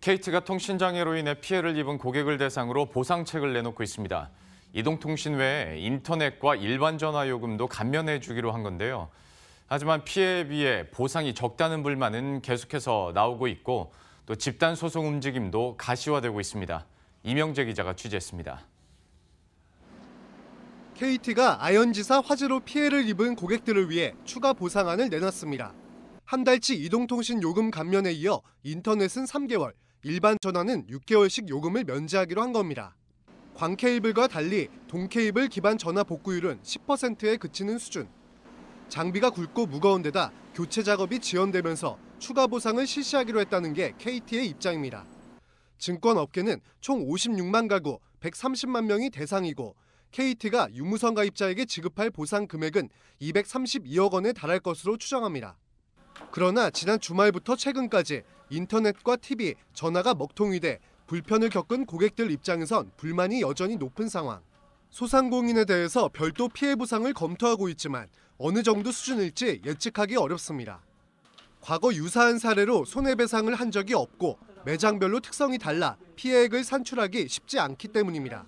KT가 통신장애로 인해 피해를 입은 고객을 대상으로 보상책을 내놓고 있습니다. 이동통신 외에 인터넷과 일반 전화 요금도 감면해 주기로 한 건데요. 하지만 피해에 비해 보상이 적다는 불만은 계속해서 나오고 있고 또 집단 소송 움직임도 가시화되고 있습니다. 이명재 기자가 취재했습니다. KT가 아현지사 화재로 피해를 입은 고객들을 위해 추가 보상안을 내놨습니다. 한 달치 이동통신 요금 감면에 이어 인터넷은 3개월, 일반 전화는 6개월씩 요금을 면제하기로 한 겁니다. 광케이블과 달리 동케이블 기반 전화 복구율은 10%에 그치는 수준. 장비가 굵고 무거운 데다 교체 작업이 지연되면서 추가 보상을 실시하기로 했다는 게 KT의 입장입니다. 증권업계는 총 56만 가구 130만 명이 대상이고 KT가 유무선 가입자에게 지급할 보상 금액은 232억 원에 달할 것으로 추정합니다. 그러나 지난 주말부터 최근까지 인터넷과 TV, 전화가 먹통이 돼 불편을 겪은 고객들 입장에선 불만이 여전히 높은 상황. 소상공인에 대해서 별도 피해 보상을 검토하고 있지만 어느 정도 수준일지 예측하기 어렵습니다. 과거 유사한 사례로 손해배상을 한 적이 없고 매장별로 특성이 달라 피해액을 산출하기 쉽지 않기 때문입니다.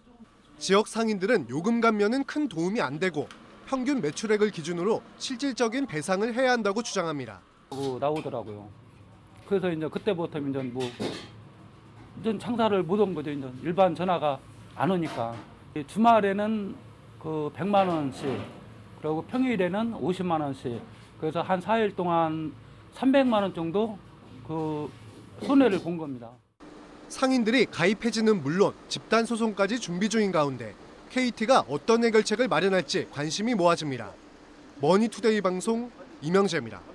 지역 상인들은 요금 감면은 큰 도움이 안 되고 평균 매출액을 기준으로 실질적인 배상을 해야 한다고 주장합니다. 어, 나오더라고요. 그래서 이제 그때부터 이제 뭐 이제 장사를 못한 거죠. 이제 일반 전화가 안 오니까 주말에는 그 100만 원씩 그리고 평일에는 50만 원씩 그래서 한 4일 동안 300만 원 정도 그 손해를 본 겁니다. 상인들이 가입 해지는 물론 집단 소송까지 준비 중인 가운데 KT가 어떤 해결책을 마련할지 관심이 모아집니다. 머니투데이 방송 이명재입니다.